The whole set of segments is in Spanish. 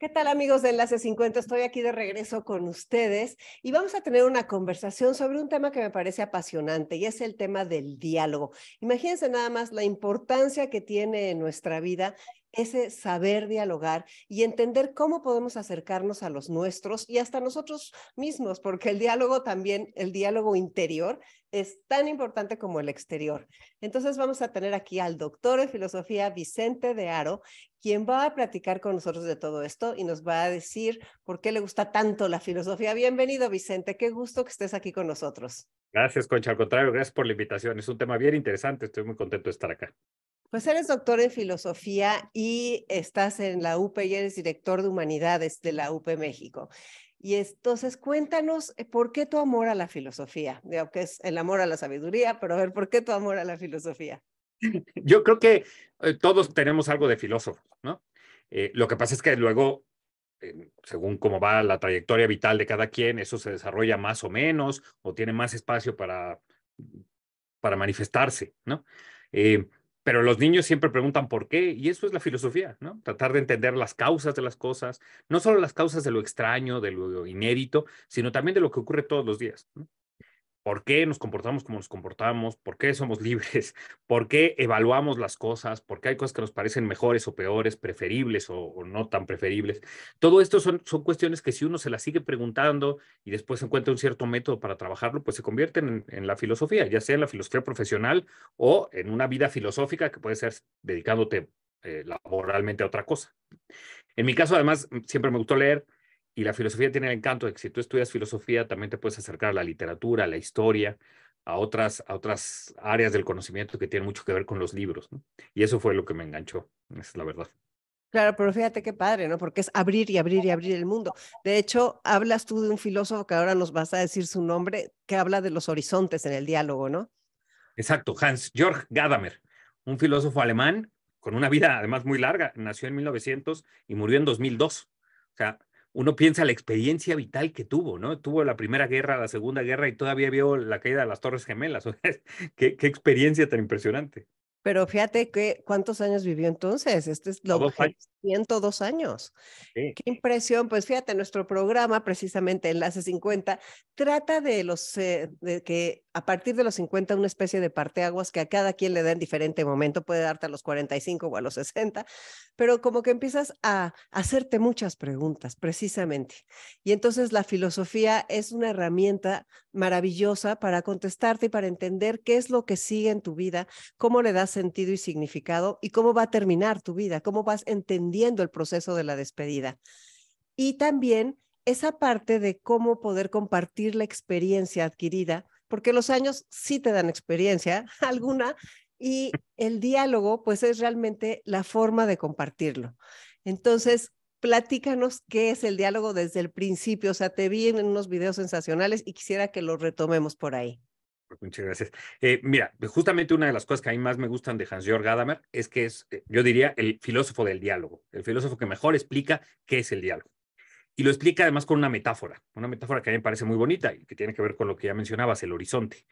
¿Qué tal amigos de Enlace 50? Estoy aquí de regreso con ustedes y vamos a tener una conversación sobre un tema que me parece apasionante y es el tema del diálogo. Imagínense nada más la importancia que tiene en nuestra vida ese saber dialogar y entender cómo podemos acercarnos a los nuestros y hasta nosotros mismos, porque el diálogo también, el diálogo interior es tan importante como el exterior. Entonces vamos a tener aquí al doctor de filosofía Vicente de Aro, quien va a platicar con nosotros de todo esto y nos va a decir por qué le gusta tanto la filosofía. Bienvenido Vicente, qué gusto que estés aquí con nosotros. Gracias Concha, al contrario, gracias por la invitación. Es un tema bien interesante, estoy muy contento de estar acá. Pues eres doctor en filosofía y estás en la UP y eres director de humanidades de la UP México. Y entonces cuéntanos eh, por qué tu amor a la filosofía, digo que es el amor a la sabiduría, pero a ver, ¿por qué tu amor a la filosofía? Yo creo que eh, todos tenemos algo de filósofo, ¿no? Eh, lo que pasa es que luego, según cómo va la trayectoria vital de cada quien, eso se desarrolla más o menos o tiene más espacio para, para manifestarse, ¿no? pero los niños siempre preguntan por qué, y eso es la filosofía, ¿no? Tratar de entender las causas de las cosas, no solo las causas de lo extraño, de lo inédito, sino también de lo que ocurre todos los días por qué nos comportamos como nos comportamos, por qué somos libres, por qué evaluamos las cosas, por qué hay cosas que nos parecen mejores o peores, preferibles o, no tan preferibles. Todo esto son, son, cuestiones que si uno se las sigue preguntando y después encuentra un cierto método para trabajarlo, pues se convierten en, la filosofía, ya sea en la filosofía profesional o en una vida filosófica que puede ser dedicándote eh, laboralmente a otra cosa. En mi caso, además, siempre me gustó leer, y la filosofía tiene el encanto de que si tú estudias filosofía, también te puedes acercar a la literatura, a la historia, a otras, a otras áreas del conocimiento que tienen mucho que ver con los libros. Y eso fue lo que me enganchó, esa es la verdad. Claro, pero fíjate qué padre, ¿no? Porque es abrir y abrir y abrir el mundo. De hecho, hablas tú de un filósofo que ahora nos vas a decir su nombre, que habla de los horizontes en el diálogo, ¿no? Exacto, Hans Georg Gadamer, un filósofo alemán con una vida además muy larga, nació en 1900 y murió en 2002. O sea, uno piensa la experiencia vital que tuvo, ¿no? Tuvo la Primera Guerra, la Segunda Guerra y todavía vio la caída de las Torres Gemelas. ¿Qué, qué experiencia tan impresionante. Pero fíjate que cuántos años vivió entonces. Este es lo que 102 años. Qué impresión. Pues fíjate, nuestro programa, precisamente Enlace 50, trata de los eh, de que a partir de los 50 una especie de parteaguas que a cada quien le da en diferente momento, puede darte a los 45 o a los 60, pero como que empiezas a hacerte muchas preguntas, precisamente. Y entonces la filosofía es una herramienta maravillosa para contestarte y para entender qué es lo que sigue en tu vida, cómo le das sentido y significado y cómo va a terminar tu vida, cómo vas entendiendo el proceso de la despedida. Y también esa parte de cómo poder compartir la experiencia adquirida, porque los años sí te dan experiencia alguna y el diálogo pues es realmente la forma de compartirlo. Entonces, platícanos qué es el diálogo desde el principio, o sea, te vi en unos videos sensacionales y quisiera que lo retomemos por ahí. Muchas gracias. Eh, mira, pues, justamente una de las cosas que a mí más me gustan de Hans-Georg Gadamer es que es, eh, yo diría, el filósofo del diálogo, el filósofo que mejor explica qué es el diálogo. Y lo explica además con una metáfora, una metáfora que a mí me parece muy bonita y que tiene que ver con lo que ya mencionabas, el horizonte.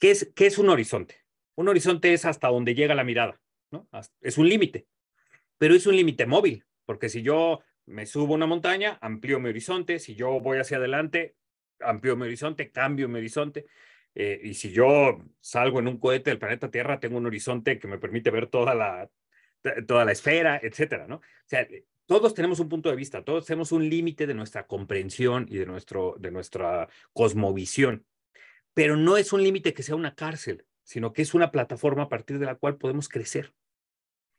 ¿Qué es, qué es un horizonte? Un horizonte es hasta donde llega la mirada, ¿no? Es un límite, pero es un límite móvil, porque si yo me subo a una montaña, amplío mi horizonte, si yo voy hacia adelante, amplío mi horizonte, cambio mi horizonte. Eh, y si yo salgo en un cohete del planeta Tierra, tengo un horizonte que me permite ver toda la, toda la esfera, etcétera, ¿no? O sea, eh, todos tenemos un punto de vista, todos tenemos un límite de nuestra comprensión y de, nuestro, de nuestra cosmovisión, pero no es un límite que sea una cárcel, sino que es una plataforma a partir de la cual podemos crecer.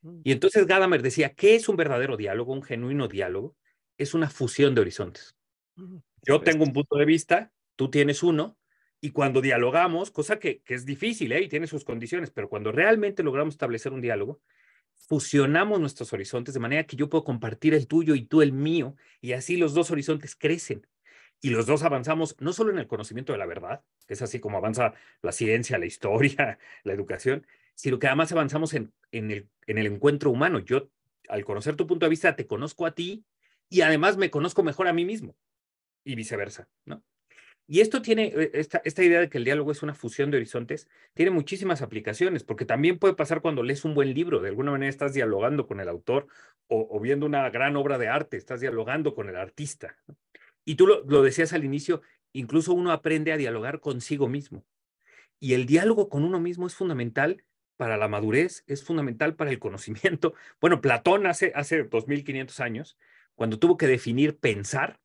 Mm. Y entonces Gadamer decía, ¿qué es un verdadero diálogo, un genuino diálogo? Es una fusión de horizontes. Mm, yo tengo un punto de vista, tú tienes uno, y cuando dialogamos, cosa que, es difícil ¿eh? y tiene sus condiciones, pero cuando realmente logramos establecer un diálogo, fusionamos nuestros horizontes de manera que yo puedo compartir el tuyo y tú el mío, y así los dos horizontes crecen. Y los dos avanzamos no solo en el conocimiento de la verdad, que es así como avanza la ciencia, la historia, la educación, sino que además avanzamos en, en, el, en el encuentro humano. Yo, al conocer tu punto de vista, te conozco a ti y además me conozco mejor a mí mismo y viceversa, ¿no? Y esto tiene, eh, esta, idea de que el diálogo es una fusión de horizontes, tiene muchísimas aplicaciones, porque también puede pasar cuando lees un buen libro, de alguna manera estás dialogando con el autor o, viendo una gran obra de arte, estás dialogando con el artista. Y tú lo, lo decías al inicio, incluso uno aprende a dialogar consigo mismo. Y el diálogo con uno mismo es fundamental para la madurez, es fundamental para el conocimiento. Bueno, Platón hace, hace 2500 años, cuando tuvo que definir pensar,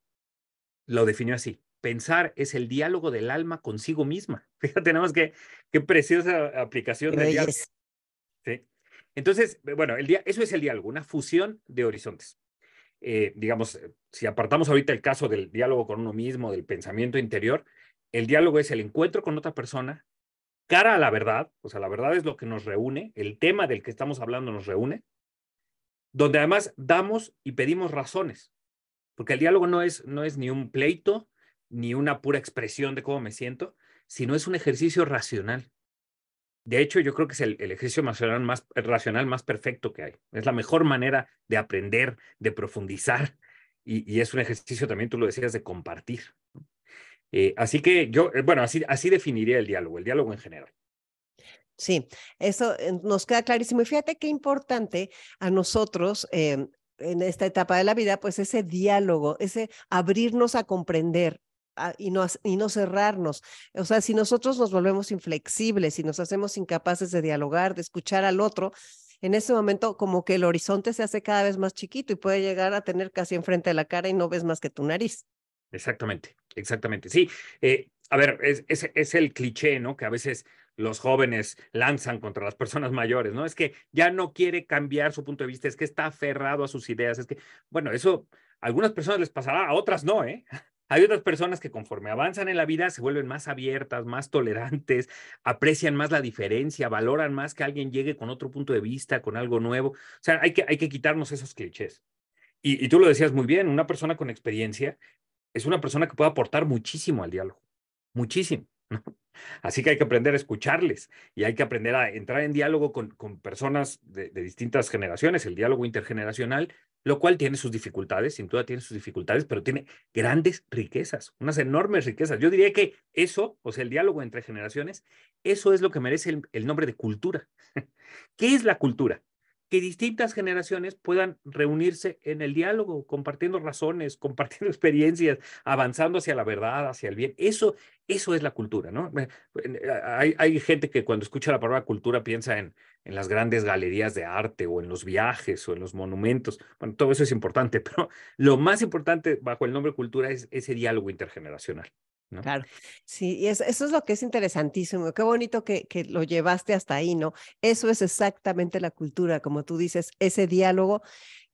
lo definió así pensar es el diálogo del alma consigo misma. Fíjate, tenemos que qué preciosa aplicación de diálogo. ¿Sí? Entonces, eh, bueno, el día, eso es el diálogo, una fusión de horizontes. Eh, digamos, eh, si apartamos ahorita el caso del diálogo con uno mismo, del pensamiento interior, el diálogo es el encuentro con otra persona, cara a la verdad, o sea, la verdad es lo que nos reúne, el tema del que estamos hablando nos reúne, donde además damos y pedimos razones, porque el diálogo no es, no es ni un pleito, ni una pura expresión de cómo me siento, sino es un ejercicio racional. De hecho, yo creo que es el, ejercicio racional más, racional más perfecto que hay. Es la mejor manera de aprender, de profundizar, y, es un ejercicio también, tú lo decías, de compartir. Eh, así que yo, eh, bueno, así, así definiría el diálogo, el diálogo en general. Sí, eso eh, nos queda clarísimo. Y fíjate qué importante a nosotros en esta etapa de la vida, pues ese diálogo, ese abrirnos a comprender y no, y no cerrarnos. O sea, si nosotros nos volvemos inflexibles y nos hacemos incapaces de dialogar, de escuchar al otro, en ese momento como que el horizonte se hace cada vez más chiquito y puede llegar a tener casi enfrente de la cara y no ves más que tu nariz. Exactamente, exactamente. Sí, eh, a ver, es, es, es el cliché, ¿no? Que a veces los jóvenes lanzan contra las personas mayores, ¿no? Es que ya no quiere cambiar su punto de vista, es que está aferrado a sus ideas, es que, bueno, eso a algunas personas les pasará, a otras no, ¿eh? Hay otras personas que conforme avanzan en la vida se vuelven más abiertas, más tolerantes, aprecian más la diferencia, valoran más que alguien llegue con otro punto de vista, con algo nuevo. O sea, hay que, hay que quitarnos esos clichés. Y, tú lo decías muy bien, una persona con experiencia es una persona que puede aportar muchísimo al diálogo, muchísimo. Así que hay que aprender a escucharles y hay que aprender a entrar en diálogo con, con personas de, distintas generaciones. El diálogo intergeneracional lo cual tiene sus dificultades, sin duda tiene sus dificultades, pero tiene grandes riquezas, unas enormes riquezas. Yo diría que eso, o sea, el diálogo entre generaciones, eso es lo que merece el, nombre de cultura. ¿Qué es la cultura? que distintas generaciones puedan reunirse en el diálogo, compartiendo razones, compartiendo experiencias, avanzando hacia la verdad, hacia el bien. Eso, eso es la cultura, ¿no? Eh, hay, gente que cuando escucha la palabra cultura piensa en, en las grandes galerías de arte o en los viajes o en los monumentos. Bueno, todo eso es importante, pero lo más importante bajo el nombre cultura es ese diálogo intergeneracional. Claro, sí, y eso, es lo que es interesantísimo, qué bonito que, que lo llevaste hasta ahí, ¿no? Eso es exactamente la cultura, como tú dices, ese diálogo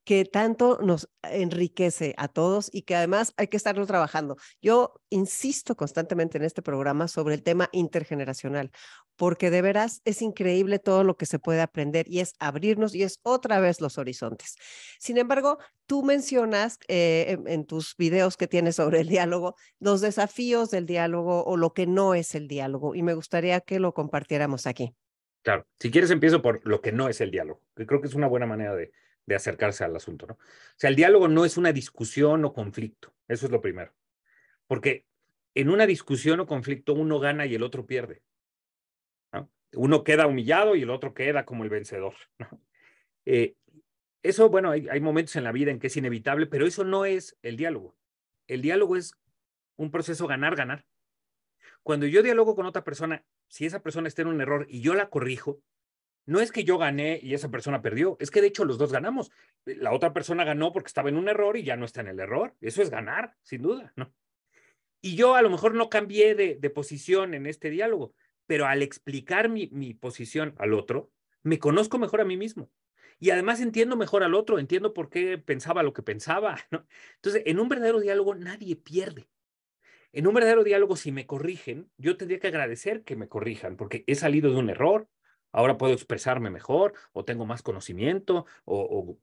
que tanto nos enriquece a todos y que además hay que estarlo trabajando. Yo insisto constantemente en este programa sobre el tema intergeneracional, porque de veras es increíble todo lo que se puede aprender y es abrirnos y es otra vez los horizontes. Sin embargo, tú mencionas eh, en, en, tus videos que tienes sobre el diálogo los desafíos del diálogo o lo que no es el diálogo y me gustaría que lo compartiéramos aquí. Claro, si quieres empiezo por lo que no es el diálogo, que creo que es una buena manera de, de acercarse al asunto, ¿no? O sea, el diálogo no es una discusión o conflicto, eso es lo primero. Porque en una discusión o conflicto uno gana y el otro pierde. Uno queda humillado y el otro queda como el vencedor. Eh, eso, bueno, hay, hay momentos en la vida en que es inevitable, pero eso no es el diálogo. El diálogo es un proceso ganar-ganar. Cuando yo dialogo con otra persona, si esa persona está en un error y yo la corrijo, no es que yo gané y esa persona perdió, es que de hecho los dos ganamos. La otra persona ganó porque estaba en un error y ya no está en el error. Eso es ganar, sin duda, ¿no? Y yo a lo mejor no cambié de, posición en este diálogo, pero al explicar mi, mi, posición al otro, me conozco mejor a mí mismo. Y además entiendo mejor al otro, entiendo por qué pensaba lo que pensaba. ¿no? Entonces, en un verdadero diálogo nadie pierde. En un verdadero diálogo, si me corrigen, yo tendría que agradecer que me corrijan, porque he salido de un error, ahora puedo expresarme mejor o tengo más conocimiento o,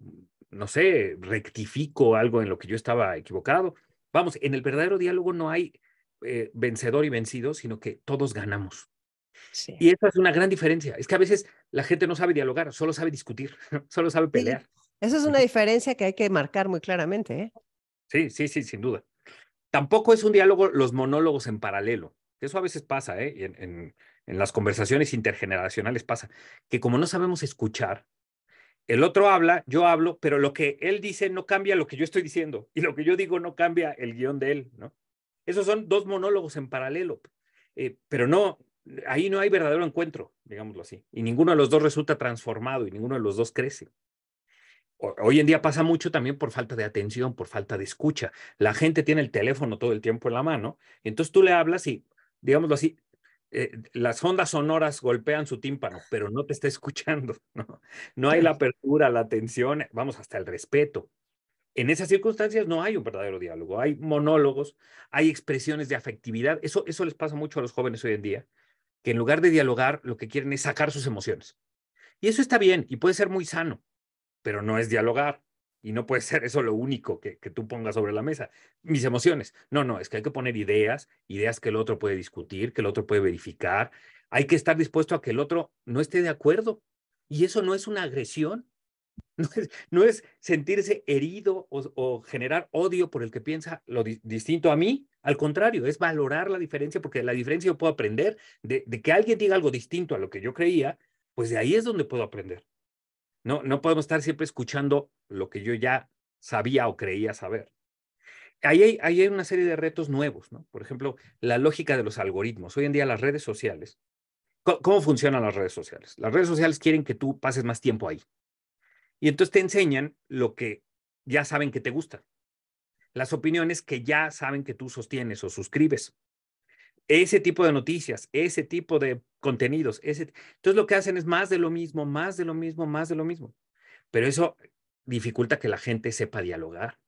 no sé, rectifico algo en lo que yo estaba equivocado. Vamos, en el verdadero diálogo no hay eh, vencedor y vencido, sino que todos ganamos. Y esa es una gran diferencia. Es que a veces la gente no sabe dialogar, solo sabe discutir, solo sabe pelear. eso Esa es una diferencia que hay que marcar muy claramente. ¿eh? Sí, sí, sí, sin duda. Tampoco es un diálogo los monólogos en paralelo. Eso a veces pasa, ¿eh? En, en, en las conversaciones intergeneracionales pasa, que como no sabemos escuchar, el otro habla, yo hablo, pero lo que él dice no cambia lo que yo estoy diciendo y lo que yo digo no cambia el guión de él, ¿no? Esos son dos monólogos en paralelo, eh, pero no, ahí no hay verdadero encuentro, digámoslo así, y ninguno de los dos resulta transformado y ninguno de los dos crece. Hoy en día pasa mucho también por falta de atención, por falta de escucha. La gente tiene el teléfono todo el tiempo en la mano, entonces tú le hablas y, digámoslo así, eh, las ondas sonoras golpean su tímpano, pero no te está escuchando. ¿no? no hay la apertura, la atención, vamos hasta el respeto. En esas circunstancias no hay un verdadero diálogo, hay monólogos, hay expresiones de afectividad. Eso, eso les pasa mucho a los jóvenes hoy en día, que en lugar de dialogar, lo que quieren es sacar sus emociones. Y eso está bien y puede ser muy sano, pero no es dialogar. Y no puede ser eso lo único que, que, tú pongas sobre la mesa. Mis emociones. No, no, es que hay que poner ideas, ideas que el otro puede discutir, que el otro puede verificar. Hay que estar dispuesto a que el otro no esté de acuerdo. Y eso no es una agresión. No es, sentirse herido o, generar odio por el que piensa lo distinto a mí. Al contrario, es valorar la diferencia porque la diferencia yo puedo aprender de, de que alguien diga algo distinto a lo que yo creía, pues de ahí es donde puedo aprender. No, podemos estar siempre escuchando lo que yo ya sabía o creía saber. Ahí hay, hay, una serie de retos nuevos, ¿no? Por ejemplo, la lógica de los algoritmos. Hoy en día las redes sociales. cómo funcionan las redes sociales? Las redes sociales quieren que tú pases más tiempo ahí. Y entonces te enseñan lo que ya saben que te gusta. Las opiniones que ya saben que tú sostienes o suscribes. Ese tipo de noticias, ese tipo de contenidos. Ese. Entonces lo que hacen es más de lo mismo, más de lo mismo, más de lo mismo. Pero eso dificulta que la gente sepa dialogar.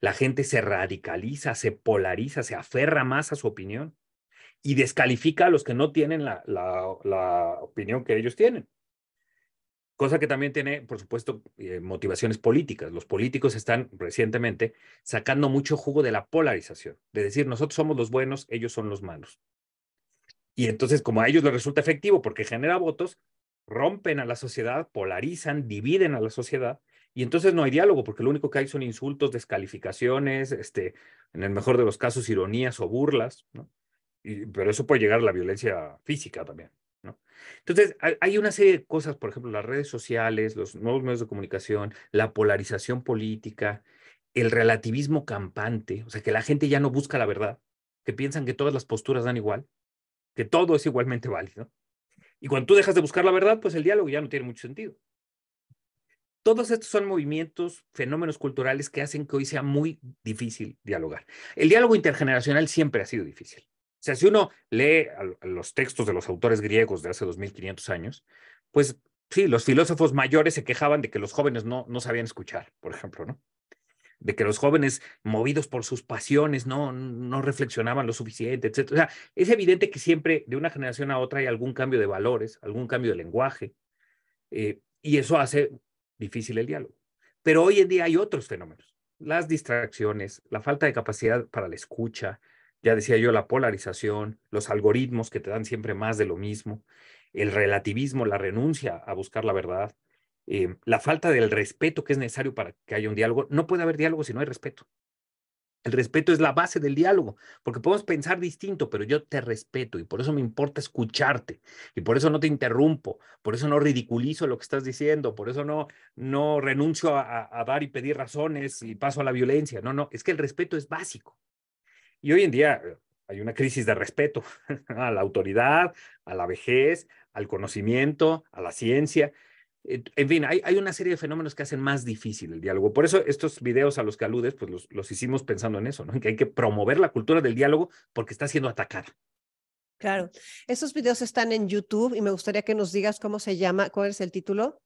La gente se radicaliza, se polariza, se aferra más a su opinión y descalifica a los que no tienen la, opinión que ellos tienen. Cosa que también tiene, por supuesto, eh, motivaciones políticas. Los políticos están recientemente sacando mucho jugo de la polarización, de decir, nosotros somos los buenos, ellos son los malos. Y entonces, como a ellos les resulta efectivo porque genera votos, rompen a la sociedad, polarizan, dividen a la sociedad, y entonces no hay diálogo, porque lo único que hay son insultos, descalificaciones, este, en el mejor de los casos, ironías o burlas, ¿no? pero eso puede llegar a la violencia física también. ¿no? Entonces, hay, una serie de cosas, por ejemplo, las redes sociales, los nuevos medios de comunicación, la polarización política, el relativismo campante, o sea, que la gente ya no busca la verdad, que piensan que todas las posturas dan igual, que todo es igualmente válido. Y cuando tú dejas de buscar la verdad, pues el diálogo ya no tiene mucho sentido. Todos estos son movimientos, fenómenos culturales que hacen que hoy sea muy difícil dialogar. El diálogo intergeneracional siempre ha sido difícil. O sea, si uno lee los textos de los autores griegos de hace 2500 años, pues sí, los filósofos mayores se quejaban de que los jóvenes no, no sabían escuchar, por ejemplo, ¿no? de que los jóvenes, movidos por sus pasiones, no, no reflexionaban lo suficiente, etc. sea, es evidente que siempre de una generación a otra hay algún cambio de valores, algún cambio de lenguaje, eh, y eso hace difícil el diálogo. Pero hoy en día hay otros fenómenos, las distracciones, la falta de capacidad para la escucha, ya decía yo, la polarización, los algoritmos que te dan siempre más de lo mismo, el relativismo, la renuncia a buscar la verdad, Em, la falta del respeto que es necesario para que haya un diálogo. No puede haber diálogo si no hay respeto. El respeto es la base del diálogo, porque podemos pensar distinto, pero yo te respeto y por eso me importa escucharte y por eso no te interrumpo, por eso no ridiculizo lo que estás diciendo, por eso no, no renuncio a, a dar y pedir razones y paso a la violencia. No, no, es que el respeto es básico. Y hoy en día eh, hay una crisis de respeto a la autoridad, a la vejez, al conocimiento, a la ciencia en fin, hay, una serie de fenómenos que hacen más difícil el diálogo. Por eso estos videos a los que aludes, pues los, hicimos pensando en eso, ¿no? En que hay que promover la cultura del diálogo porque está siendo atacada. Claro. Esos videos están en YouTube y me gustaría que nos digas cómo se llama, cuál es el título.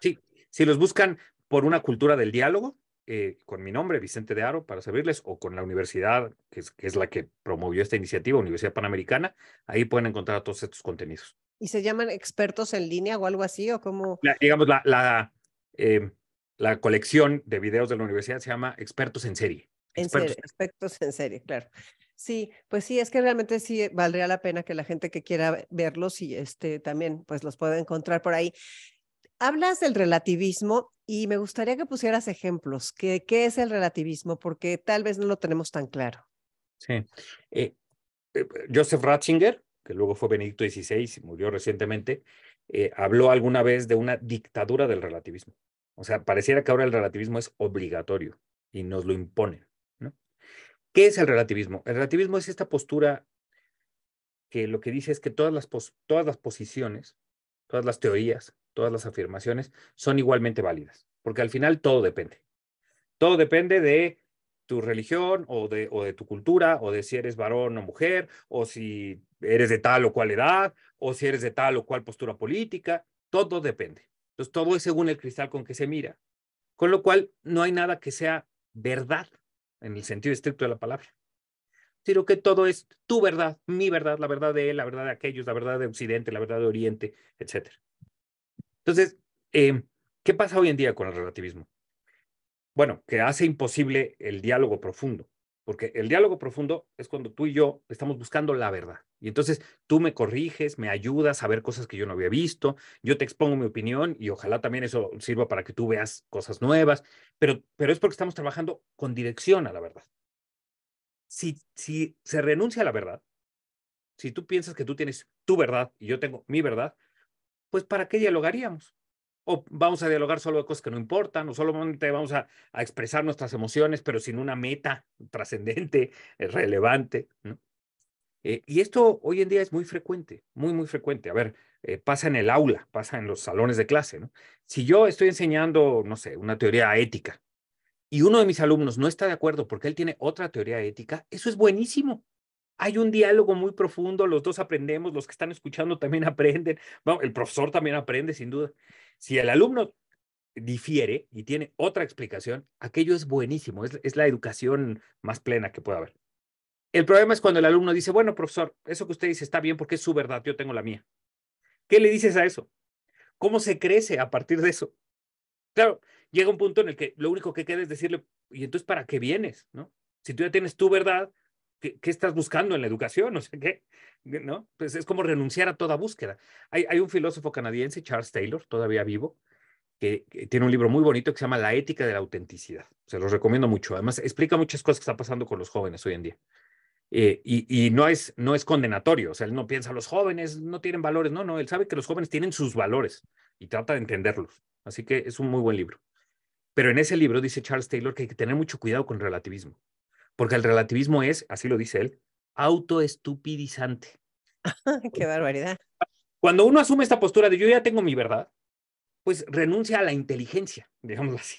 Sí, si los buscan por una cultura del diálogo, eh, con mi nombre, Vicente de Aro, para servirles, o con la universidad, que que es la que promovió esta iniciativa, Universidad Panamericana, ahí pueden encontrar todos estos contenidos. ¿Y se llaman expertos en línea o algo así? ¿O cómo? digamos, la, em, la, colección de videos de la universidad se llama Expertos en Serie. En expertos. expertos en serie, claro. Sí, pues sí, es que realmente sí valdría la pena que la gente que quiera verlos y este también pues los pueda encontrar por ahí. Hablas del relativismo y me gustaría que pusieras ejemplos. ¿Qué, qué es el relativismo? Porque tal vez no lo tenemos tan claro. Sí. Eh, eh, Joseph Ratzinger, que luego fue Benedicto XVI, y murió recientemente, eh, habló alguna vez de una dictadura del relativismo. O sea, pareciera que ahora el relativismo es obligatorio y nos lo imponen. ¿no? ¿Qué es el relativismo? El relativismo es esta postura que lo que dice es que todas las, todas las posiciones, todas las teorías, todas las afirmaciones son igualmente válidas, porque al final todo depende. Todo depende de tu religión o de, o de tu cultura o de si eres varón o mujer o si eres de tal o cual edad, o si eres de tal o cual postura política, todo depende. Entonces, todo es según el cristal con que se mira. Con lo cual, no hay nada que sea verdad en el sentido estricto de la palabra, sino que todo es tu verdad, mi verdad, la verdad de él, la verdad de aquellos, la verdad de Occidente, la verdad de Oriente, etc. Entonces, em, ¿qué pasa hoy en día con el relativismo? Bueno, que hace imposible el diálogo profundo. Porque el diálogo profundo es cuando tú y yo estamos buscando la verdad. Y entonces tú me corriges, me ayudas a ver cosas que yo no había visto, yo te expongo mi opinión y ojalá también eso sirva para que tú veas cosas nuevas, pero, pero es porque estamos trabajando con dirección a la verdad. Si, si se renuncia a la verdad, si tú piensas que tú tienes tu verdad y yo tengo mi verdad, pues ¿para qué dialogaríamos? o vamos a dialogar solo de cosas que no importan, o solamente vamos a, expresar nuestras emociones, pero sin una meta trascendente, eh, relevante. Eh, y esto hoy en día es muy frecuente, muy, muy frecuente. A ver, eh, pasa en el aula, pasa en los salones de clase. ¿no? Si yo estoy enseñando, no sé, una teoría ética, y uno de mis alumnos no está de acuerdo porque él tiene otra teoría ética, eso es buenísimo hay un diálogo muy profundo, los dos aprendemos, los que están escuchando también aprenden, bueno, el profesor también aprende, sin duda. Si el alumno difiere y tiene otra explicación, aquello es buenísimo, es, la educación más plena que puede haber. El problema es cuando el alumno dice, bueno, profesor, eso que usted dice está bien porque es su verdad, yo tengo la mía. ¿Qué le dices a eso? ¿Cómo se crece a partir de eso? Claro, llega un punto en el que lo único que queda es decirle, ¿y entonces para qué vienes? ¿No? Si tú ya tienes tu verdad, ¿qué, estás buscando en la educación? O sea, ¿qué? ¿No? Pues es como renunciar a toda búsqueda. Hay, un filósofo canadiense, Charles Taylor, todavía vivo, que, tiene un libro muy bonito que se llama La ética de la autenticidad. Se lo recomiendo mucho. Además, explica muchas cosas que está pasando con los jóvenes hoy en día. Eh, y, no, es, no es condenatorio, o sea, él no piensa, los jóvenes no tienen valores, no, no, él sabe que los jóvenes tienen sus valores y trata de entenderlos. Así que es un muy buen libro. Pero en ese libro dice Charles Taylor que hay que tener mucho cuidado con relativismo porque el relativismo es, así lo dice él, autoestupidizante. Qué barbaridad. Cuando uno asume esta postura de yo ya tengo mi verdad, pues renuncia a la inteligencia, digámoslo así.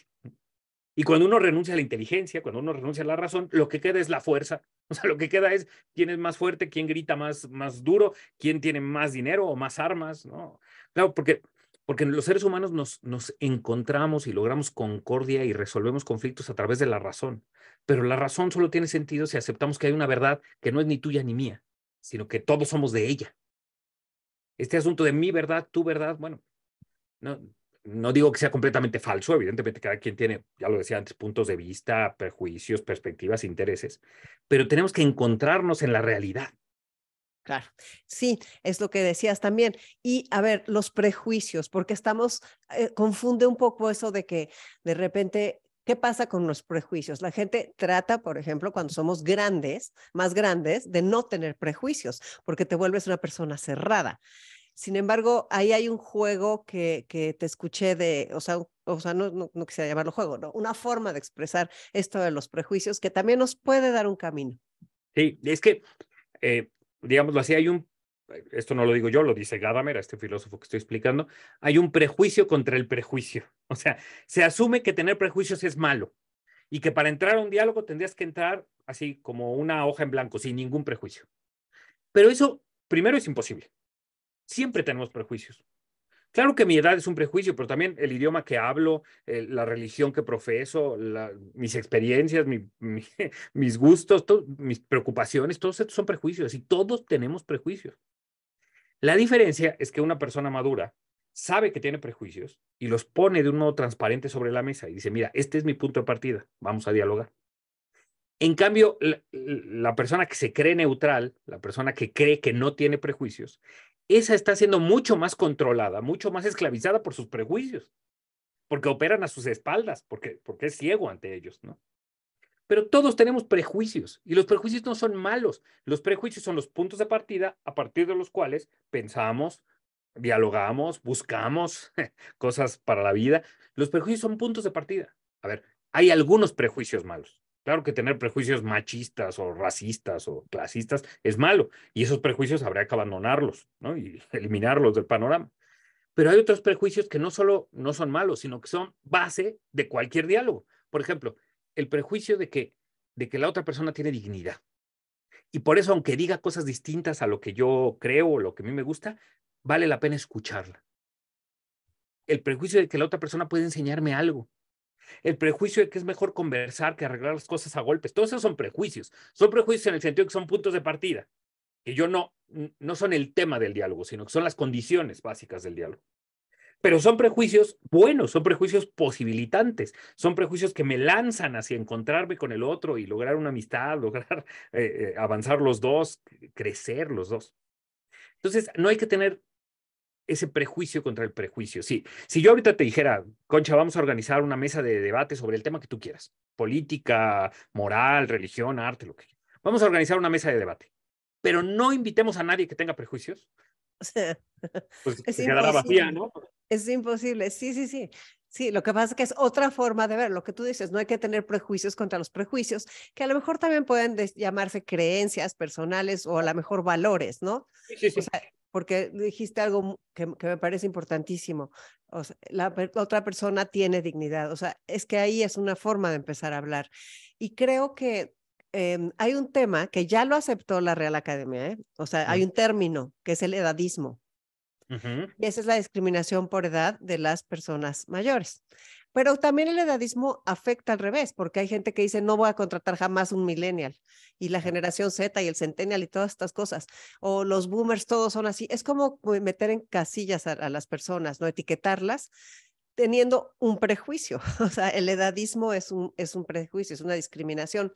Y cuando uno renuncia a la inteligencia, cuando uno renuncia a la razón, lo que queda es la fuerza. O sea, lo que queda es quién es más fuerte, quién grita más, más duro, quién tiene más dinero o más armas, ¿no? Claro, porque, porque los seres humanos nos, nos encontramos y logramos concordia y resolvemos conflictos a través de la razón, pero la razón solo tiene sentido si aceptamos que hay una verdad que no es ni tuya ni mía, sino que todos somos de ella. Este asunto de mi verdad, tu verdad, bueno, no, no digo que sea completamente falso, evidentemente cada quien tiene, ya lo decía antes, puntos de vista, prejuicios, perspectivas, intereses, pero tenemos que encontrarnos en la realidad. Claro, sí, es lo que decías también. Y a ver, los prejuicios, porque estamos, eh, confunde un poco eso de que de repente ¿Qué pasa con los prejuicios? La gente trata, por ejemplo, cuando somos grandes, más grandes, de no tener prejuicios, porque te vuelves una persona cerrada. Sin embargo, ahí hay un juego que, que te escuché de, o sea, o sea no, quisiera llamarlo juego, ¿no? Una forma de expresar esto de los prejuicios que también nos puede dar un camino. Sí, es que, eh, digámoslo así, hay un esto no lo digo yo, lo dice Gadamer, este filósofo que estoy explicando, hay un prejuicio contra el prejuicio. O sea, se asume que tener prejuicios es malo y que para entrar a un diálogo tendrías que entrar así como una hoja en blanco, sin ningún prejuicio. Pero eso, primero, es imposible. Siempre tenemos prejuicios. Claro que mi edad es un prejuicio, pero también el idioma que hablo, la religión que profeso, mis experiencias, mis gustos, mis preocupaciones, todos estos son prejuicios y todos tenemos prejuicios. La diferencia es que una persona madura sabe que tiene prejuicios y los pone de un modo transparente sobre la mesa y dice, mira, este es mi punto de partida, vamos a dialogar. En cambio, la, persona que se cree neutral, la persona que cree que no tiene prejuicios, esa está siendo mucho más controlada, mucho más esclavizada por sus prejuicios, porque operan a sus espaldas, porque, porque es ciego ante ellos, ¿no? Pero todos tenemos prejuicios y los prejuicios no son malos. Los prejuicios son los puntos de partida a partir de los cuales pensamos, dialogamos, buscamos cosas para la vida. Los prejuicios son puntos de partida. A ver, hay algunos prejuicios malos. Claro que tener prejuicios machistas o racistas o clasistas es malo y esos prejuicios habría que abandonarlos ¿no? y eliminarlos del panorama. Pero hay otros prejuicios que no solo no son malos, sino que son base de cualquier diálogo. Por ejemplo, el prejuicio de que, de que la otra persona tiene dignidad. Y por eso, aunque diga cosas distintas a lo que yo creo o lo que a mí me gusta, vale la pena escucharla. El prejuicio de que la otra persona puede enseñarme algo. El prejuicio de que es mejor conversar que arreglar las cosas a golpes. Todos esos son prejuicios. Son prejuicios en el sentido de que son puntos de partida, que yo no, no son el tema del diálogo, sino que son las condiciones básicas del diálogo pero son prejuicios buenos, son prejuicios posibilitantes, son prejuicios que me lanzan hacia encontrarme con el otro y lograr una amistad, lograr eh, eh, avanzar los dos, crecer los dos. Entonces, no hay que tener ese prejuicio contra el prejuicio. Sí, si yo ahorita te dijera, Concha, vamos a organizar una mesa de debate sobre el tema que tú quieras, política, moral, religión, arte, lo que quieras. Vamos a organizar una mesa de debate, pero no invitemos a nadie que tenga prejuicios. Pues se quedará vacía, ¿no? Es imposible, sí, sí, sí. Sí, lo que pasa es que es otra forma de ver lo que tú dices, no hay que tener prejuicios contra los prejuicios, que a lo mejor también pueden llamarse creencias personales o a lo mejor valores, ¿no? Sí, sí, sí. porque dijiste algo que, me parece importantísimo. O sea, la, otra persona tiene dignidad. O sea, es que ahí es una forma de empezar a hablar. Y creo que em, hay un tema que ya lo aceptó la Real Academia, ¿eh? o sea, hay un término que es el edadismo. Y esa es la discriminación por edad de las personas mayores. Pero también el edadismo afecta al revés, porque hay gente que dice, no voy a contratar jamás un millennial, y la generación Z y el centennial y todas estas cosas, o los boomers, todos son así. Es como meter en casillas a, las personas, no etiquetarlas teniendo un prejuicio. O sea, el edadismo es un, es un prejuicio, es una discriminación.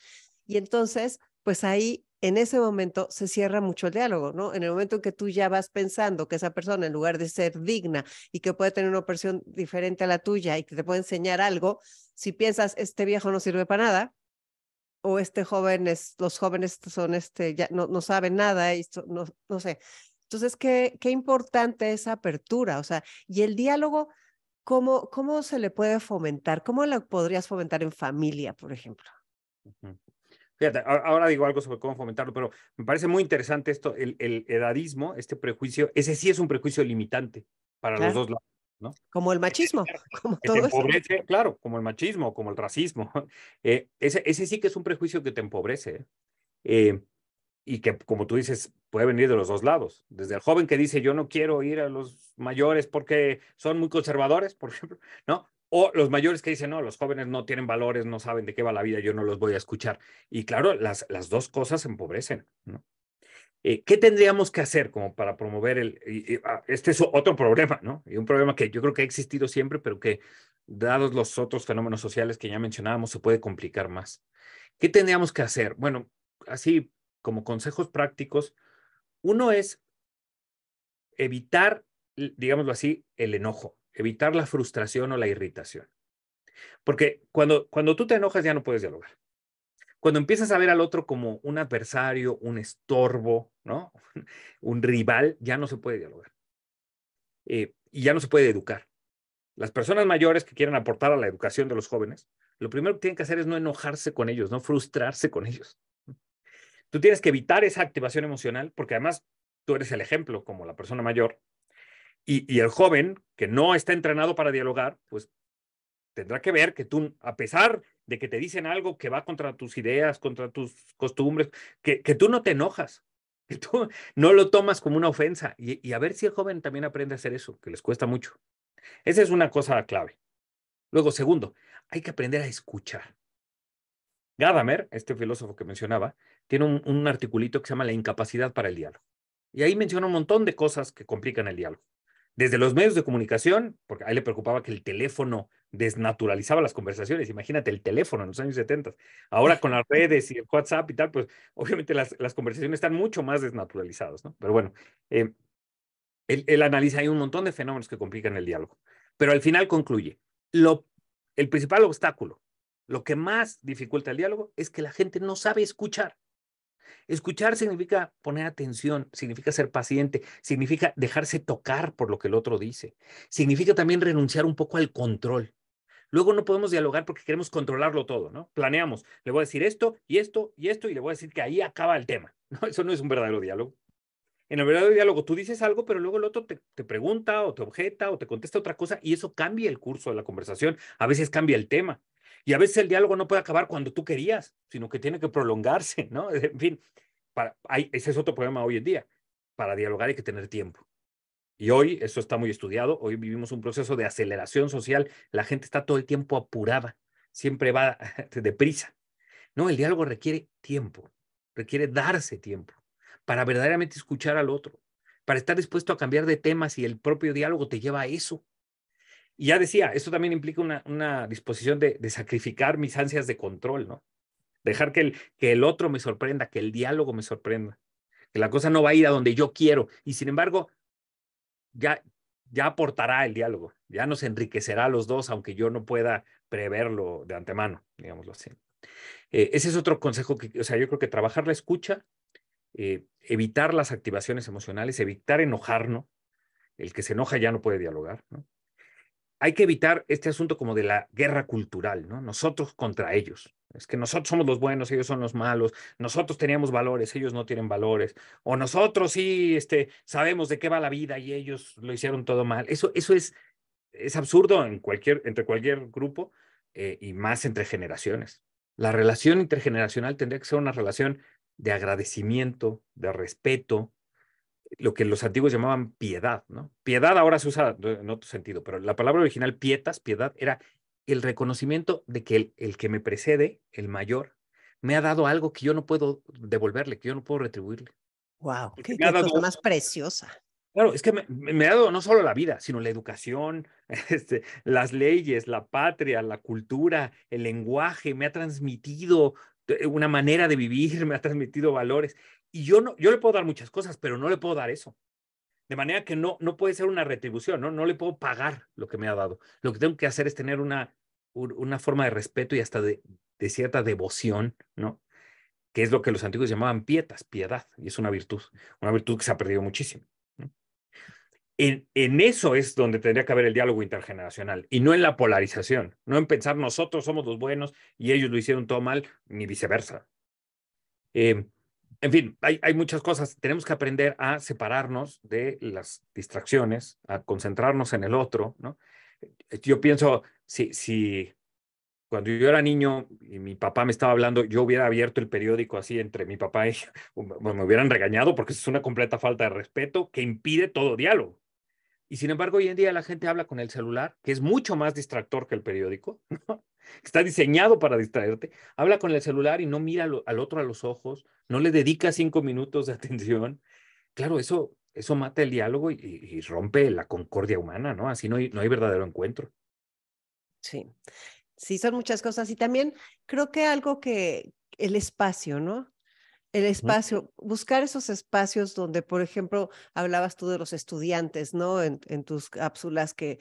Y entonces pues ahí en ese momento se cierra mucho el diálogo, ¿no? En el momento en que tú ya vas pensando que esa persona, en lugar de ser digna y que puede tener una opresión diferente a la tuya y que te puede enseñar algo, si piensas, este viejo no sirve para nada, o este joven es, los jóvenes son este, ya no, no saben nada, no, no sé. Entonces, qué, qué importante esa apertura, o sea, y el diálogo, ¿cómo, cómo se le puede fomentar? ¿Cómo lo podrías fomentar en familia, por ejemplo? Fíjate, ahora digo algo sobre cómo fomentarlo, pero me parece muy interesante esto, el, edadismo, este prejuicio, ese sí es un prejuicio limitante para los dos lados. ¿no? Como el machismo, como todo Claro, como el machismo, como el racismo. Eh, ese, sí que es un prejuicio que te empobrece. Eh, y que, como tú dices, puede venir de los dos lados. Desde el joven que dice, yo no quiero ir a los mayores porque son muy conservadores, por ejemplo, ¿no? O los mayores que dicen, no, los jóvenes no tienen valores, no saben de qué va la vida, yo no los voy a escuchar. Y claro, las, las dos cosas empobrecen. ¿no? Eh, ¿Qué tendríamos que hacer como para promover el... Ah, este es otro problema, ¿no? Y un problema que yo creo que ha existido siempre, pero que dados los otros fenómenos sociales que ya mencionábamos, se puede complicar más. ¿Qué tendríamos que hacer? Bueno, así como consejos prácticos, uno es evitar, digámoslo así, el enojo evitar la frustración o la irritación. Porque cuando, cuando tú te enojas ya no puedes dialogar. Cuando empiezas a ver al otro como un adversario, un estorbo, ¿no? un rival, ya no se puede dialogar. Eh, y ya no se puede educar. Las personas mayores que quieren aportar a la educación de los jóvenes, lo primero que tienen que hacer es no enojarse con ellos, no frustrarse con ellos. Tú tienes que evitar esa activación emocional porque además tú eres el ejemplo como la persona mayor y, el joven que no está entrenado para dialogar, pues tendrá que ver que tú, a pesar de que te dicen algo que va contra tus ideas, contra tus costumbres, que, tú no te enojas, que tú no lo tomas como una ofensa. Y, a ver si el joven también aprende a hacer eso, que les cuesta mucho. Esa es una cosa clave. Luego, segundo, hay que aprender a escuchar. Gadamer, este filósofo que mencionaba, tiene un, un articulito que se llama La incapacidad para el diálogo. Y ahí menciona un montón de cosas que complican el diálogo desde los medios de comunicación, porque a él le preocupaba que el teléfono desnaturalizaba las conversaciones. Imagínate el teléfono en los años 70. Ahora con las redes y el WhatsApp y tal, pues obviamente las, conversaciones están mucho más desnaturalizadas, ¿no? Pero bueno, eh, él, analiza hay un montón de fenómenos que complican el diálogo. Pero al final concluye, lo, el principal obstáculo, lo que más dificulta el diálogo es que la gente no sabe escuchar. Escuchar significa poner atención, significa ser paciente, significa dejarse tocar por lo que el otro dice, significa también renunciar un poco al control. Luego no podemos dialogar porque queremos controlarlo todo, ¿no? Planeamos, le voy a decir esto y esto y esto y le voy a decir que ahí acaba el tema. eso no es un verdadero diálogo. En el verdadero diálogo tú dices algo, pero luego el otro te pregunta o te objeta o te contesta otra cosa y eso cambia el curso de la conversación, a veces cambia el tema. Y a veces el diálogo no puede acabar cuando tú querías, sino que tiene que prolongarse, ¿no? En fin, para, hay, ese es otro problema hoy en día. Para dialogar hay que tener tiempo. Y hoy, eso está muy estudiado, hoy vivimos un proceso de aceleración social, la gente está todo el tiempo apurada, siempre va deprisa. No, el diálogo requiere tiempo, requiere darse tiempo para verdaderamente escuchar al otro, para estar dispuesto a cambiar de temas y el propio diálogo te lleva a eso. Y ya decía, esto también implica una, una disposición de, sacrificar mis ansias de control, ¿no? Dejar que el, que el otro me sorprenda, que el diálogo me sorprenda, que la cosa no va a ir a donde yo quiero. Y sin embargo, ya, ya aportará el diálogo, ya nos enriquecerá a los dos, aunque yo no pueda preverlo de antemano, digámoslo así. Eh, ese es otro consejo que, o sea, yo creo que trabajar la escucha, eh, evitar las activaciones emocionales, evitar enojarnos, el que se enoja ya no puede dialogar, ¿no? hay que evitar este asunto como de la guerra cultural, ¿no? Nosotros contra ellos. Es que nosotros somos los buenos, ellos son los malos, nosotros teníamos valores, ellos no tienen valores, o nosotros sí este, sabemos de qué va la vida y ellos lo hicieron todo mal. Eso, eso es, es absurdo en cualquier, entre cualquier grupo eh, y más entre generaciones. La relación intergeneracional tendría que ser una relación de agradecimiento, de respeto, lo que los antiguos llamaban piedad, ¿no? Piedad ahora se usa en otro sentido, pero la palabra original pietas, piedad, era el reconocimiento de que el, que me precede, el mayor, me ha dado algo que yo no puedo devolverle, que yo no puedo retribuirle. ¡Wow! ¡Qué, cosa más preciosa! Claro, es que me, ha dado no solo la vida, sino la educación, este, las leyes, la patria, la cultura, el lenguaje, me ha transmitido eh, una manera de vivir, me ha transmitido valores. Y yo, no, yo le puedo dar muchas cosas, pero no le puedo dar eso. De manera que no, no puede ser una retribución, ¿no? no le puedo pagar lo que me ha dado. Lo que tengo que hacer es tener una, una forma de respeto y hasta de, cierta devoción, ¿no? Que es lo que los antiguos llamaban pietas, piedad, y es una virtud, una virtud que se ha perdido muchísimo. En, en, eso es donde tendría que haber el diálogo intergeneracional y no en la polarización, no en pensar nosotros somos los buenos y ellos lo hicieron todo mal, ni viceversa. Eh, en fin, hay, muchas cosas. Tenemos que aprender a separarnos de las distracciones, a concentrarnos en el otro, ¿no? Yo pienso, si, si cuando yo era niño y mi papá me estaba hablando, yo hubiera abierto el periódico así entre mi papá y bueno, me hubieran regañado porque es una completa falta de respeto que impide todo diálogo. Y sin embargo, hoy en día la gente habla con el celular, que es mucho más distractor que el periódico, ¿no? está diseñado para distraerte, habla con el celular y no mira al otro a los ojos, no le dedica cinco minutos de atención. Claro, eso, eso mata el diálogo y, rompe la concordia humana, ¿no? Así no no hay verdadero encuentro. Sí, sí, son muchas cosas. Y también creo que algo que el espacio, ¿no? El espacio, buscar esos espacios donde, por ejemplo, hablabas tú de los estudiantes, ¿no? En, tus cápsulas que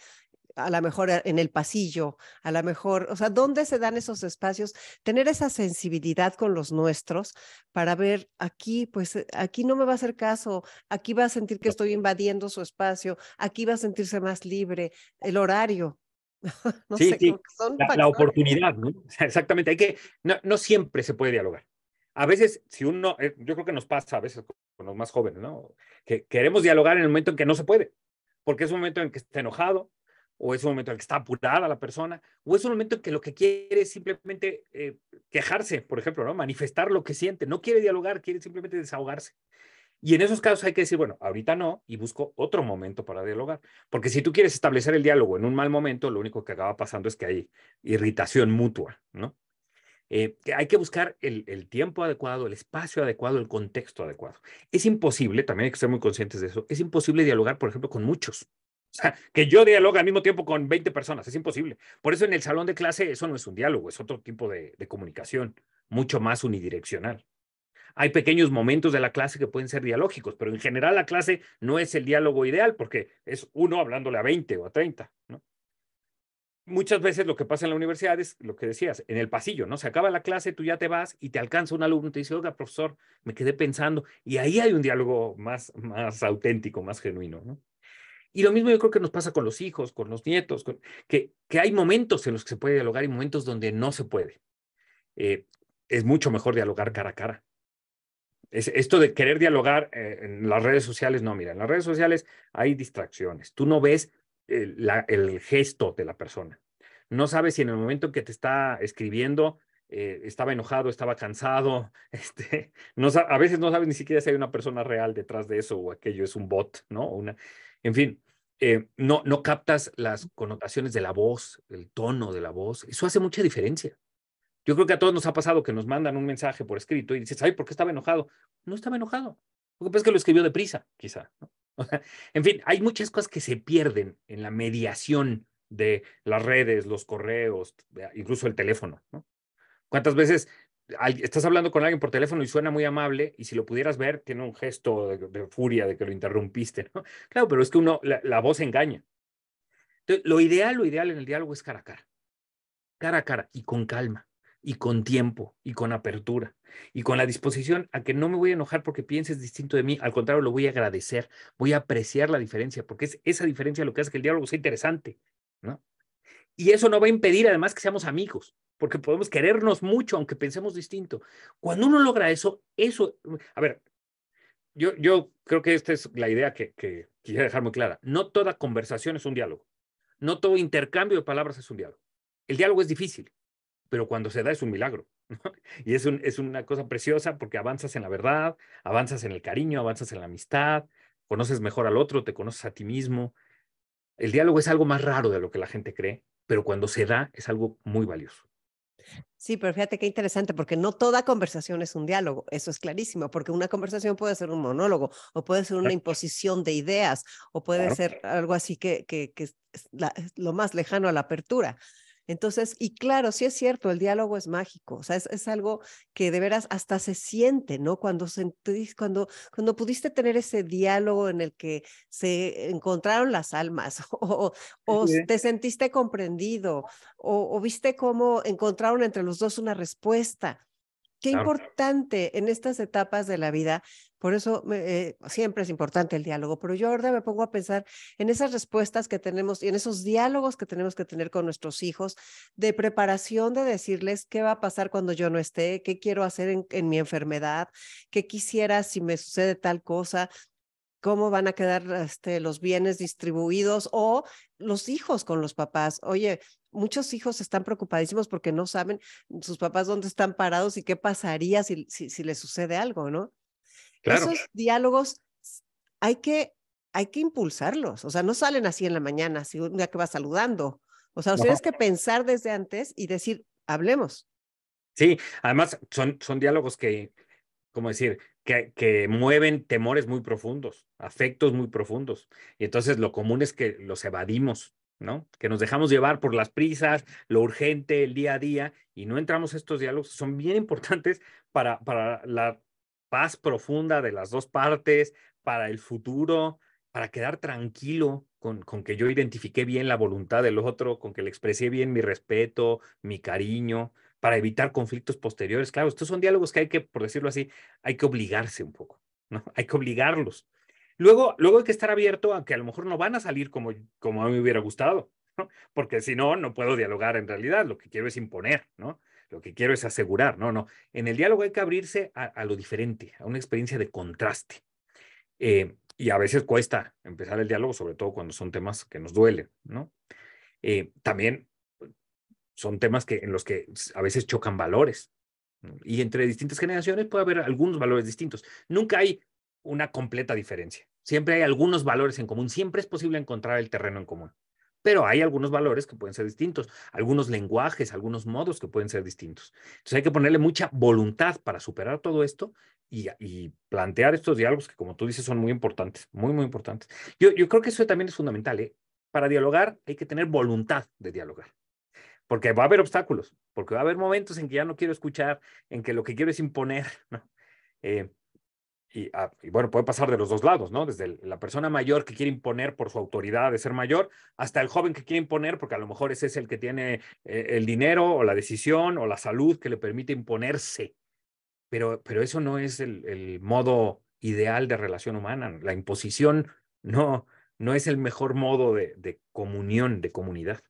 a lo mejor eh, en el pasillo, a lo mejor, o sea, ¿dónde se dan esos espacios? Tener esa sensibilidad con los nuestros para ver aquí, pues eh, aquí no me va a hacer caso, aquí va a sentir que estoy invadiendo su espacio, aquí va a sentirse más libre, el horario. no sé, Son la, oportunidad, ¿no? Exactamente, hay que, no siempre se puede dialogar a veces, si uno, eh, yo creo que nos pasa a veces con los más jóvenes, ¿no? Que queremos dialogar en el momento en que no se puede, porque es un momento en que está enojado, o es un momento en que está apurada la persona, o es un momento en que lo que quiere es simplemente eh, quejarse, por ejemplo, ¿no? Manifestar lo que siente, no quiere dialogar, quiere simplemente desahogarse. Y en esos casos hay que decir, bueno, ahorita no, y busco otro momento para dialogar. Porque si tú quieres establecer el diálogo en un mal momento, lo único que acaba pasando es que hay irritación mutua, ¿no? Eh, hay que buscar el, tiempo adecuado, el espacio adecuado, el contexto adecuado. Es imposible, también hay que ser muy conscientes de eso, es imposible dialogar, por ejemplo, con muchos. O sea, que yo dialogue al mismo tiempo con 20 personas, es imposible. Por eso en el salón de clase eso no es un diálogo, es otro tipo de, de comunicación, mucho más unidireccional. Hay pequeños momentos de la clase que pueden ser dialógicos, pero en general la clase no es el diálogo ideal porque es uno hablándole a 20 o a 30, ¿no? muchas veces lo que pasa en la universidad es lo que decías, en el pasillo, ¿no? Se acaba la clase, tú ya te vas y te alcanza un alumno, te dice, oiga, profesor, me quedé pensando. Y ahí hay un diálogo más, más auténtico, más genuino, ¿no? Y lo mismo yo creo que nos pasa con los hijos, con los nietos, que, que hay momentos en los que se puede dialogar y momentos donde no se puede. Eh, es mucho mejor dialogar cara a cara. esto de querer dialogar eh, en las redes sociales, no, mira, en las redes sociales hay distracciones. Tú no ves el, gesto de la persona. No sabes si en el momento en que te está escribiendo eh, estaba enojado, estaba cansado. Este, a veces no sabes ni siquiera si hay una persona real detrás de eso o aquello es un bot, ¿no? Una, en fin, eh, no, no captas las connotaciones de la voz, el tono de la voz. Eso hace mucha diferencia. Yo creo que a todos nos ha pasado que nos mandan un mensaje por escrito y dices, ay, ¿por qué estaba enojado? No estaba enojado. Lo que pasa es que lo escribió deprisa, quizá. ¿no? en fin, hay muchas cosas que se pierden en la mediación de las redes, los correos, incluso el teléfono. ¿no? ¿Cuántas veces estás hablando con alguien por teléfono y suena muy amable y si lo pudieras ver tiene un gesto de, furia de que lo interrumpiste? ¿no? Claro, pero es que uno, la, la voz engaña. Entonces, lo ideal, lo ideal en el diálogo es cara a cara, cara a cara y con calma y con tiempo y con apertura y con la disposición a que no me voy a enojar porque pienses distinto de mí, al contrario, lo voy a agradecer, voy a apreciar la diferencia, porque es esa diferencia lo que hace que el diálogo sea interesante, ¿no? Y eso no va a impedir además que seamos amigos, porque podemos querernos mucho aunque pensemos distinto. Cuando uno logra eso, eso, a ver, yo, yo creo que esta es la idea que, que dejar muy clara. No toda conversación es un diálogo, no todo intercambio de palabras es un diálogo. El diálogo es difícil, pero cuando se da es un milagro. Y es, es una cosa preciosa porque avanzas en la verdad, avanzas en el cariño, avanzas en la amistad, conoces mejor al otro, te conoces a ti mismo. El diálogo es algo más raro de lo que la gente cree, pero cuando se da es algo muy valioso. Sí, pero fíjate qué interesante, porque no toda conversación es un diálogo, eso es clarísimo, porque una conversación puede ser un monólogo, o puede ser una imposición de ideas, o puede ser algo así que, que, que es lo más lejano a la apertura. Entonces, y claro, sí es cierto, el diálogo es mágico, o sea, es, algo que de veras hasta se siente, ¿no? Cuando, sentís, cuando, cuando pudiste tener ese diálogo en el que se encontraron las almas o, te sentiste comprendido o, o viste cómo encontraron entre los dos una respuesta. Qué importante en estas etapas de la vida. Por eso eh, siempre es importante el diálogo, pero yo ahora me pongo a pensar en esas respuestas que tenemos y en esos diálogos que tenemos que tener con nuestros hijos de preparación de decirles qué va a pasar cuando yo no esté, qué quiero hacer en mi enfermedad, qué quisiera si me sucede tal cosa cómo van a quedar este, los bienes distribuidos o los hijos con los papás. Oye, muchos hijos están preocupadísimos porque no saben sus papás dónde están parados y qué pasaría si, si, les sucede algo, ¿no? Esos diálogos hay que, hay que impulsarlos, o sea, no salen así en la mañana, si un día que vas saludando. O sea, tienes que pensar desde antes y decir, hablemos. Sí, además son, son diálogos que, como decir, que, mueven temores muy profundos, afectos muy profundos. Y entonces lo común es que los evadimos, ¿no? Que nos dejamos llevar por las prisas, lo urgente, el día a día, y no entramos a estos diálogos son bien importantes para, para la paz profunda de las dos partes, para el futuro, para quedar tranquilo con, con, que yo identifique bien la voluntad del otro, con que le expresé bien mi respeto, mi cariño para evitar conflictos posteriores. Claro, estos son diálogos que hay que, por decirlo así, hay que obligarse un poco, ¿no? Hay que obligarlos. Luego, luego hay que estar abierto a que a lo mejor no van a salir como, como a mí me hubiera gustado, ¿no? Porque si no, no puedo dialogar en realidad, lo que quiero es imponer, ¿no? Lo que quiero es asegurar, no, no. En el diálogo hay que abrirse a, lo diferente, a una experiencia de contraste. Eh, y a veces cuesta empezar el diálogo, sobre todo cuando son temas que nos duelen, ¿no? Eh, también son temas que, en los que a veces chocan valores. Y entre distintas generaciones puede haber algunos valores distintos. Nunca hay una completa diferencia. Siempre hay algunos valores en común. Siempre es posible encontrar el terreno en común. Pero hay algunos valores que pueden ser distintos, algunos lenguajes, algunos modos que pueden ser distintos. Entonces hay que ponerle mucha voluntad para superar todo esto y, plantear estos diálogos que, como tú dices, son muy importantes, muy, muy importantes. Yo, creo que eso también es fundamental. ¿eh? Para dialogar hay que tener voluntad de dialogar porque va a haber obstáculos, porque va a haber momentos en que ya no quiero escuchar, en que lo que quiero es imponer, eh, ah, y, bueno, puede pasar de los dos lados, ¿no? Desde la persona mayor que quiere imponer por su autoridad de ser mayor, hasta el joven que quiere imponer, porque a lo mejor ese es el que tiene eh, el dinero o la decisión o la salud que le permite imponerse. Pero, pero eso no es el, modo ideal de relación humana. La imposición no, no es el mejor modo de comunión, de comunidad.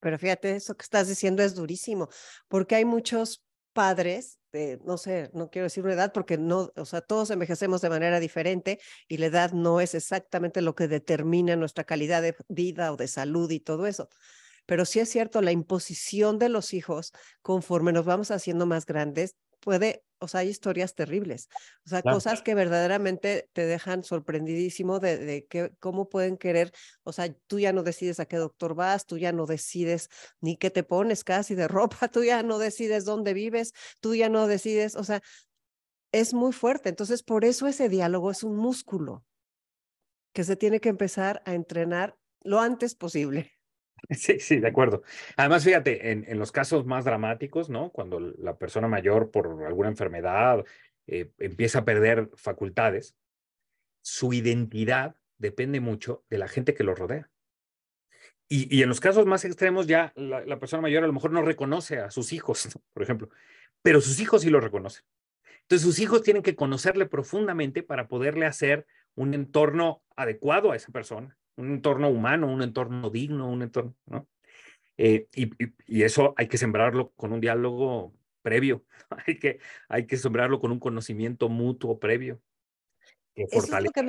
Pero fíjate, eso que estás diciendo es durísimo, porque hay muchos padres, de, no sé, no quiero decir una edad, porque no, o sea, todos envejecemos de manera diferente y la edad no es exactamente lo que determina nuestra calidad de vida o de salud y todo eso. Pero sí es cierto, la imposición de los hijos, conforme nos vamos haciendo más grandes, puede, o sea, hay historias terribles, o sea, cosas que verdaderamente te dejan sorprendidísimo de, de que, cómo pueden querer, o sea, tú ya no decides a qué doctor vas, tú ya no decides ni qué te pones casi de ropa, tú ya no decides dónde vives, tú ya no decides, o sea, es muy fuerte. Entonces, por eso ese diálogo es un músculo que se tiene que empezar a entrenar lo antes posible. Sí, sí, de acuerdo. Además, fíjate, en, los casos más dramáticos, ¿no? Cuando la persona mayor por alguna enfermedad eh, empieza a perder facultades, su identidad depende mucho de la gente que lo rodea. Y, en los casos más extremos ya la, persona mayor a lo mejor no reconoce a sus hijos, por ejemplo, pero sus hijos sí lo reconocen. Entonces sus hijos tienen que conocerle profundamente para poderle hacer un entorno adecuado a esa persona un entorno humano, un entorno digno, un entorno, ¿no? Eh, y, y, eso hay que sembrarlo con un diálogo previo, hay que, hay que sembrarlo con un conocimiento mutuo previo, que fortalezca,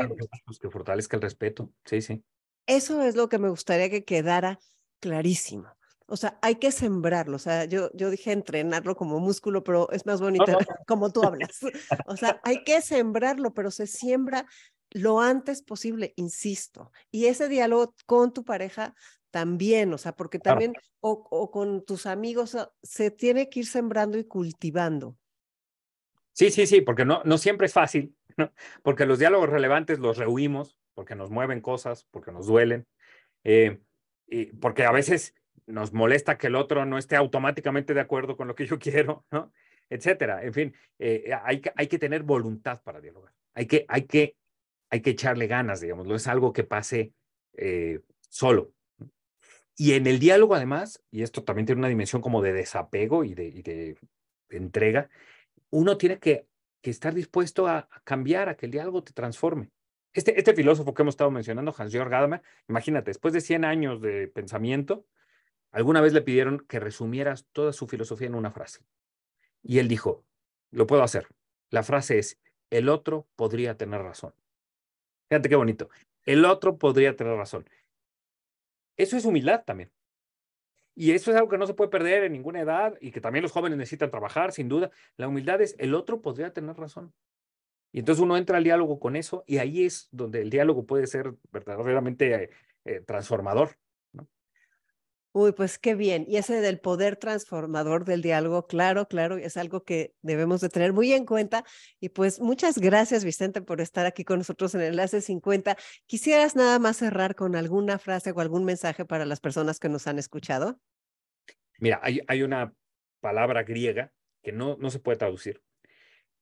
que, fortalezca el respeto. Sí, sí. Eso es lo que me gustaría que quedara clarísimo. O sea, hay que sembrarlo. O sea, yo, yo dije entrenarlo como músculo, pero es más bonito como tú hablas. O sea, hay que sembrarlo, pero se siembra lo antes posible, insisto. Y ese diálogo con tu pareja también, o sea, porque también, o, con tus amigos, se tiene que ir sembrando y cultivando. Sí, sí, sí, porque no, no siempre es fácil, ¿no? porque los diálogos relevantes los rehuimos, porque nos mueven cosas, porque nos duelen, eh, y porque a veces nos molesta que el otro no esté automáticamente de acuerdo con lo que yo quiero, ¿no? etcétera. En fin, eh, hay, hay que tener voluntad para dialogar. Hay que, hay que hay que echarle ganas, digamos, no es algo que pase eh, solo. Y en el diálogo, además, y esto también tiene una dimensión como de desapego y de, entrega, uno tiene que, estar dispuesto a, cambiar, a que el diálogo te transforme. Este, este filósofo que hemos estado mencionando, Hans-Georg Gadamer, imagínate, después de 100 años de pensamiento, alguna vez le pidieron que resumieras toda su filosofía en una frase. Y él dijo, lo puedo hacer. La frase es, el otro podría tener razón. Fíjate qué bonito. El otro podría tener razón. Eso es humildad también. Y eso es algo que no se puede perder en ninguna edad y que también los jóvenes necesitan trabajar, sin duda. La humildad es el otro podría tener razón. Y entonces uno entra al diálogo con eso y ahí es donde el diálogo puede ser verdaderamente eh, transformador. Uy, pues qué bien. Y ese del poder transformador del diálogo, claro, claro, es algo que debemos de tener muy en cuenta. Y pues muchas gracias, Vicente, por estar aquí con nosotros en Enlace 50. ¿Quisieras nada más cerrar con alguna frase o algún mensaje para las personas que nos han escuchado? Mira, hay, una palabra griega que no, no se puede traducir.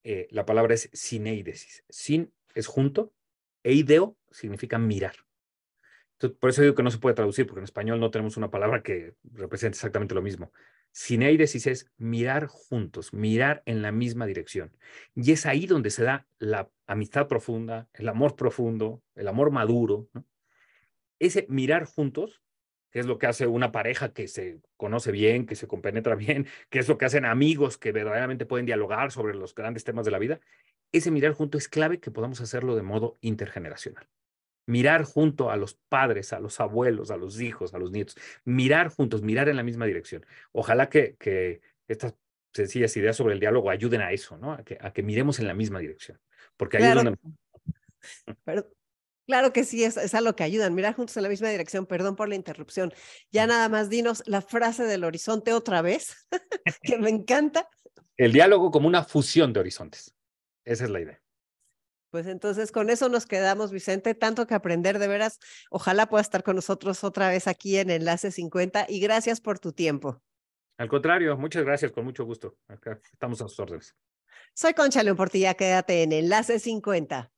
Eh, la palabra es sineidesis. Sin es junto, eideo significa mirar por eso digo que no se puede traducir, porque en español no tenemos una palabra que represente exactamente lo mismo. Cineiresis es mirar juntos, mirar en la misma dirección. Y es ahí donde se da la amistad profunda, el amor profundo, el amor maduro. Ese mirar juntos, que es lo que hace una pareja que se conoce bien, que se compenetra bien, que es lo que hacen amigos que verdaderamente pueden dialogar sobre los grandes temas de la vida, ese mirar juntos es clave que podamos hacerlo de modo intergeneracional mirar junto a los padres, a los abuelos, a los hijos, a los nietos, mirar juntos, mirar en la misma dirección. Ojalá que, que estas sencillas ideas sobre el diálogo ayuden a eso, ¿no? A que, a que miremos en la misma dirección, porque ahí claro. donde... claro que sí, es, es a lo que ayudan, mirar juntos en la misma dirección, perdón por la interrupción. Ya nada más dinos la frase del horizonte otra vez, que me encanta. El diálogo como una fusión de horizontes. Esa es la idea. Pues entonces con eso nos quedamos, Vicente. Tanto que aprender de veras. Ojalá pueda estar con nosotros otra vez aquí en Enlace 50 y gracias por tu tiempo. Al contrario, muchas gracias, con mucho gusto. Acá estamos a sus órdenes. Soy Concha León Portilla, quédate en Enlace 50.